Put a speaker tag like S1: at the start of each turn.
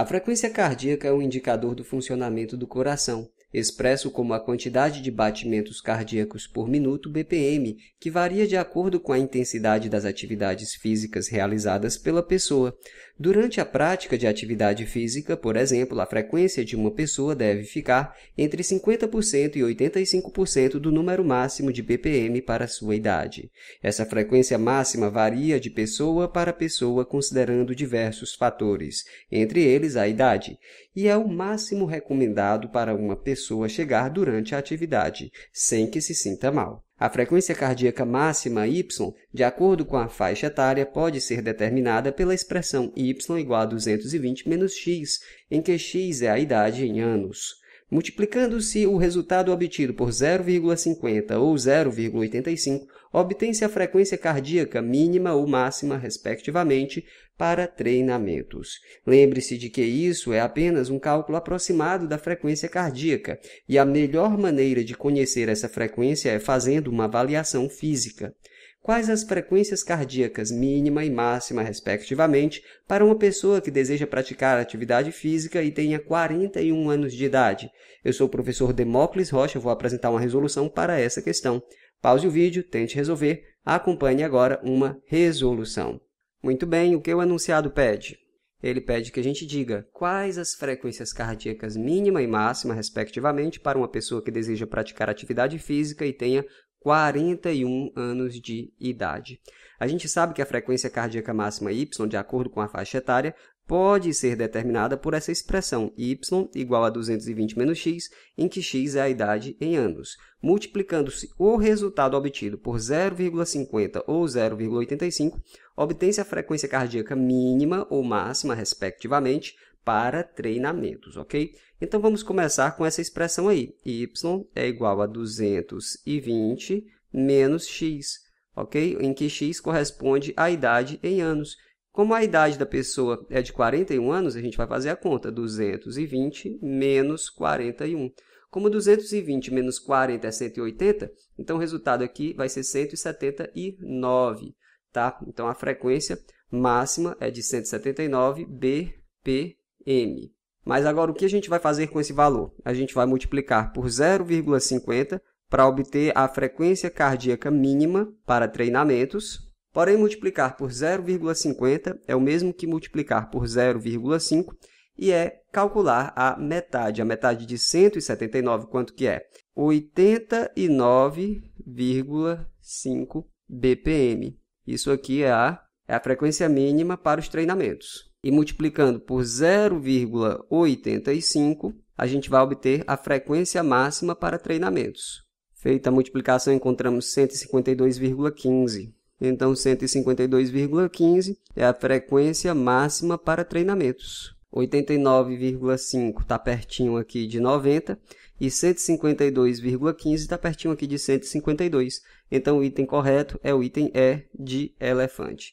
S1: A frequência cardíaca é um indicador do funcionamento do coração expresso como a quantidade de batimentos cardíacos por minuto BPM, que varia de acordo com a intensidade das atividades físicas realizadas pela pessoa. Durante a prática de atividade física, por exemplo, a frequência de uma pessoa deve ficar entre 50% e 85% do número máximo de BPM para sua idade. Essa frequência máxima varia de pessoa para pessoa considerando diversos fatores, entre eles a idade, e é o máximo recomendado para uma pessoa pessoa chegar durante a atividade, sem que se sinta mal. A frequência cardíaca máxima Y, de acordo com a faixa etária, pode ser determinada pela expressão Y igual a 220 menos X, em que X é a idade em anos. Multiplicando-se o resultado obtido por 0,50 ou 0,85, obtém-se a frequência cardíaca mínima ou máxima, respectivamente, para treinamentos. Lembre-se de que isso é apenas um cálculo aproximado da frequência cardíaca, e a melhor maneira de conhecer essa frequência é fazendo uma avaliação física quais as frequências cardíacas mínima e máxima, respectivamente, para uma pessoa que deseja praticar atividade física e tenha 41 anos de idade. Eu sou o professor Demócles Rocha, vou apresentar uma resolução para essa questão. Pause o vídeo, tente resolver, acompanhe agora uma resolução. Muito bem, o que o anunciado pede? Ele pede que a gente diga quais as frequências cardíacas mínima e máxima, respectivamente, para uma pessoa que deseja praticar atividade física e tenha 41 anos de idade. A gente sabe que a frequência cardíaca máxima Y, de acordo com a faixa etária, pode ser determinada por essa expressão y igual a 220 menos x, em que x é a idade em anos. Multiplicando-se o resultado obtido por 0,50 ou 0,85, obtém-se a frequência cardíaca mínima ou máxima, respectivamente, para treinamentos, ok? Então, vamos começar com essa expressão aí. y é igual a 220 menos x, ok? Em que x corresponde à idade em anos. Como a idade da pessoa é de 41 anos, a gente vai fazer a conta. 220 menos 41. Como 220 menos 40 é 180, então o resultado aqui vai ser 179, tá? Então, a frequência máxima é de 179 bpm. M. Mas agora o que a gente vai fazer com esse valor? A gente vai multiplicar por 0,50 para obter a frequência cardíaca mínima para treinamentos. Porém, multiplicar por 0,50 é o mesmo que multiplicar por 0,5 e é calcular a metade. A metade de 179, quanto que é? 89,5 BPM. Isso aqui é a, é a frequência mínima para os treinamentos e multiplicando por 0,85, a gente vai obter a frequência máxima para treinamentos. Feita a multiplicação, encontramos 152,15. Então, 152,15 é a frequência máxima para treinamentos. 89,5 está pertinho aqui de 90 e 152,15 está pertinho aqui de 152. Então, o item correto é o item E de elefante.